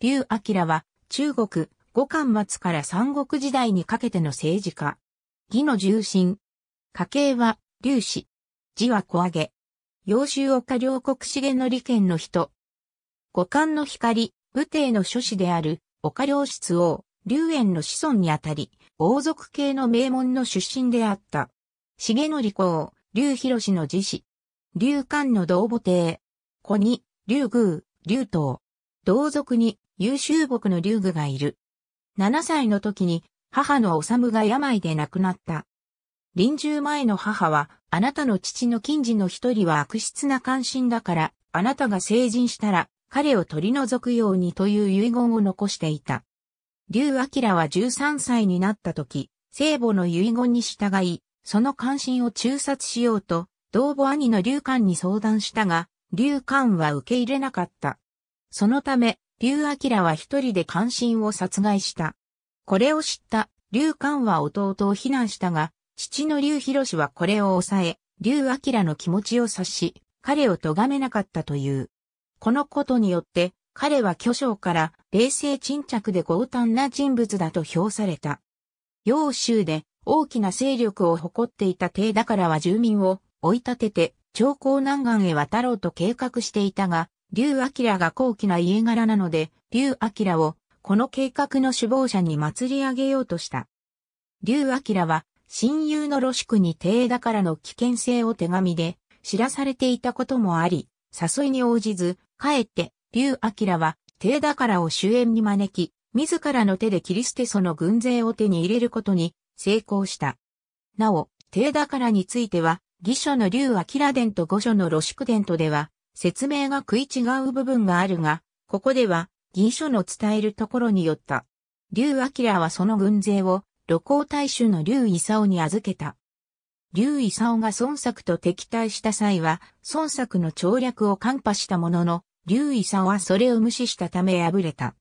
劉明は中国五冠末から三国時代にかけての政治家。義の重臣。家系は劉氏。字は小上げ。揚州岡両国重利権の人。五冠の光、武帝の諸子である岡両室王、劉淵の子孫にあたり、王族系の名門の出身であった。重則公、劉広の次子。劉冠の同母帝。子に、劉宮、劉東。同族に、優秀木の竜宮がいる。7歳の時に母の治が病で亡くなった。臨終前の母は、あなたの父の近事の一人は悪質な関心だから、あなたが成人したら、彼を取り除くようにという遺言を残していた。竜明は13歳になった時、聖母の遺言に従い、その関心を中殺しようと、同母兄の竜官に相談したが、竜官は受け入れなかった。そのため、竜明は一人で関心を殺害した。これを知った竜寛は弟を非難したが、父の竜広はこれを抑え、竜明の気持ちを察し、彼を咎めなかったという。このことによって、彼は巨匠から冷静沈着で強胆な人物だと評された。揚州で大きな勢力を誇っていた帝だからは住民を追い立てて、長江南岸へ渡ろうと計画していたが、竜明が高貴な家柄なので、竜明を、この計画の首謀者に祭り上げようとした。竜明は、親友の露宿に帝だからの危険性を手紙で知らされていたこともあり、誘いに応じず、かえって、竜明は、帝だからを主演に招き、自らの手でキリステソの軍勢を手に入れることに成功した。なお、帝だからについては、義書の竜明伝と御書の露宿殿伝とでは、説明が食い違う部分があるが、ここでは、議書の伝えるところによった。竜明はその軍勢を、露光大衆の竜勲に預けた。竜勲が孫作と敵対した際は、孫作の調略を看破したものの、竜勲はそれを無視したため敗れた。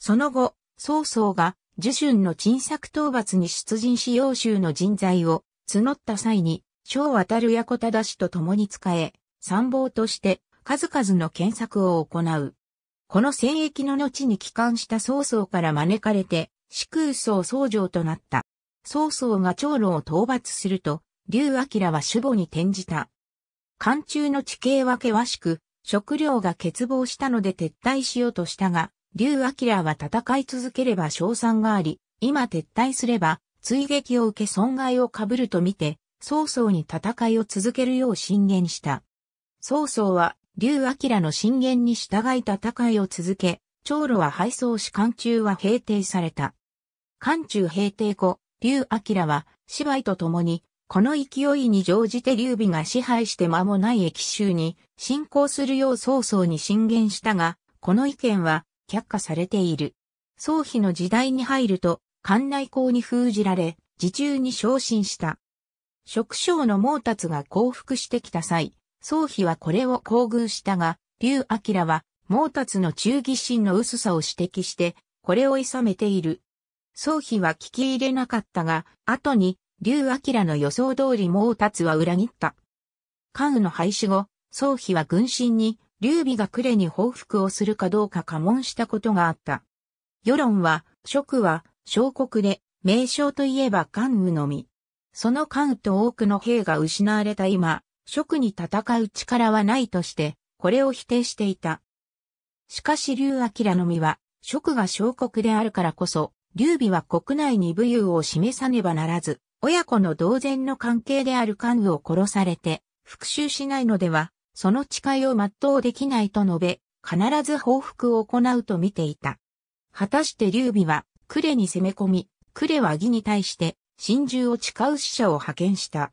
その後、曹操が、樹春の沈作討伐に出陣し要州の人材を募った際に、小渡るや小忠氏と共に使え、参謀として数々の検索を行う。この戦役の後に帰還した曹操から招かれて、四空曹僧城となった。曹操が長老を討伐すると、劉明は守護に転じた。漢中の地形は険しく、食料が欠乏したので撤退しようとしたが、劉明は戦い続ければ賞賛があり、今撤退すれば、追撃を受け損害を被るとみて、曹操に戦いを続けるよう進言した。曹操は劉明の進言に従い戦いを続け、長路は敗走し関中は平定された。関中平定後、劉明は芝居と共に、この勢いに乗じて劉備が支配して間もない駅州に進行するよう曹操に進言したが、この意見は却下されている。曹丕の時代に入ると、館内港に封じられ、自中に昇進した。職将の毛達が降伏してきた際、総妃はこれを厚遇したが、劉明は毛達の忠義心の薄さを指摘して、これをさめている。総妃は聞き入れなかったが、後に、劉明の予想通り毛達は裏切った。関羽の廃止後、総妃は軍神に、劉備が呉に報復をするかどうか過問したことがあった。世論は、職は、小国で、名称といえば関羽のみ。その関羽と多くの兵が失われた今、職に戦う力はないとして、これを否定していた。しかし劉明の身は、職が小国であるからこそ、劉備は国内に武勇を示さねばならず、親子の同然の関係である関羽を殺されて、復讐しないのでは、その誓いを全うできないと述べ、必ず報復を行うと見ていた。果たして劉備は、呉に攻め込み、呉は義に対して、真珠を誓う使者を派遣した。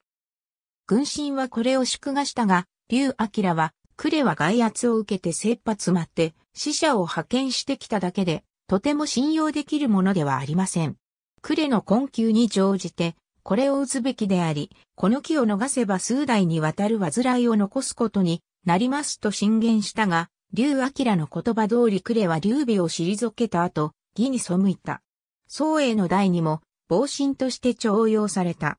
軍神はこれを祝賀したが、劉明は、呉は外圧を受けて切羽詰まって、死者を派遣してきただけで、とても信用できるものではありません。呉の困窮に乗じて、これを打つべきであり、この木を逃せば数代にわたる煩いを残すことになりますと進言したが、劉明の言葉通り呉は劉備を退けた後、義に背いた。宋への代にも、防神として徴用された。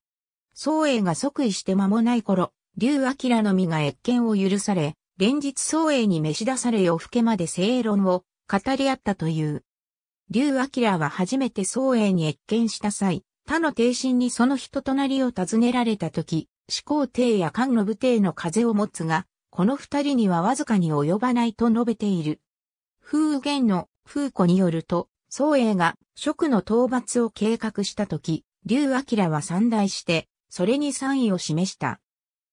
宗英が即位して間もない頃、劉明の身が越権を許され、連日宗英に召し出され夜更けまで正論を語り合ったという。劉明は初めて宗英に越権した際、他の帝臣にその人となりを尋ねられた時、始皇帝や漢の武帝の風を持つが、この二人にはわずかに及ばないと述べている。風玄の風子によると、宗英が職の討伐を計画した時、劉明は三大して、それに賛意を示した。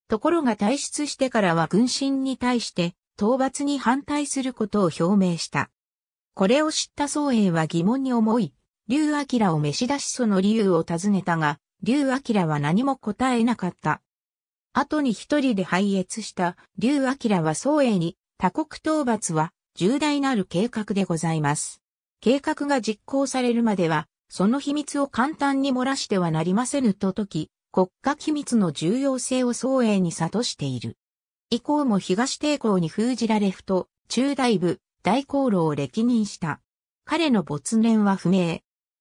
ところが退出してからは軍神に対して討伐に反対することを表明した。これを知った宗英は疑問に思い、竜明を召し出しその理由を尋ねたが、竜明は何も答えなかった。後に一人で敗越した竜明は宗英に他国討伐は重大なる計画でございます。計画が実行されるまでは、その秘密を簡単に漏らしてはなりませぬと解き、国家機密の重要性を総英に諭している。以降も東帝抗に封じられふと、中大部、大功労を歴任した。彼の没年は不明。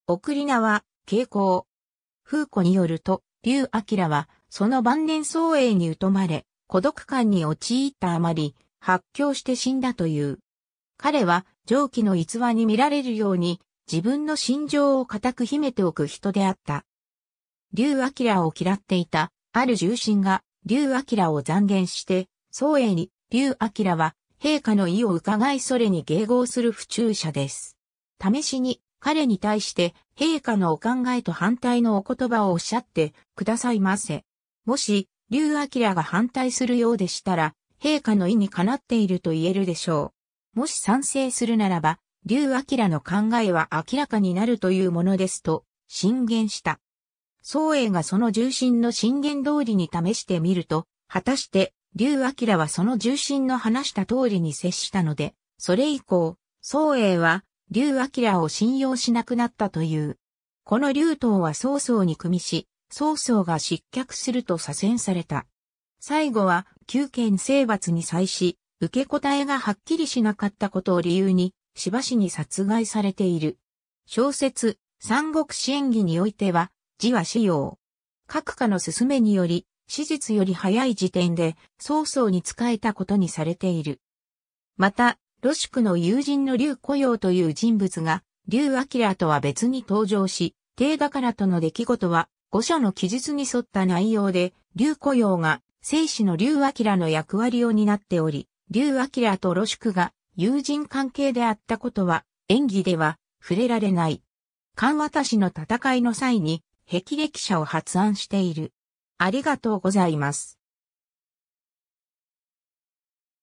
送り名は、慶光。風子によると、劉明は、その晩年総英に疎まれ、孤独感に陥ったあまり、発狂して死んだという。彼は、上記の逸話に見られるように、自分の心情を固く秘めておく人であった。竜明を嫌っていた、ある重臣が、竜明を残言して、宗英に、竜明は、陛下の意を伺いそれに迎合する不注者です。試しに、彼に対して、陛下のお考えと反対のお言葉をおっしゃってくださいませ。もし、竜明が反対するようでしたら、陛下の意にかなっていると言えるでしょう。もし賛成するならば、竜明の考えは明らかになるというものですと、進言した。宗英がその重心の信玄通りに試してみると、果たして、劉明はその重心の話した通りに接したので、それ以降、宗英は、劉明を信用しなくなったという。この劉東は曹操に組みし、曹操が失脚すると左遷された。最後は、旧権征伐に際し、受け答えがはっきりしなかったことを理由に、しばしに殺害されている。小説、三国支援儀においては、字は使用。各家の勧めにより、史実より早い時点で、曹操に仕えたことにされている。また、ロシクの友人の劉古陽という人物が、劉明とは別に登場し、帝だからとの出来事は、五書の記述に沿った内容で、劉古陽が、生死の劉明の役割を担っており、劉明とロシクが友人関係であったことは、演技では触れられない。勘渡しの戦いの際に、霹靂者を発案している。ありがとうございます。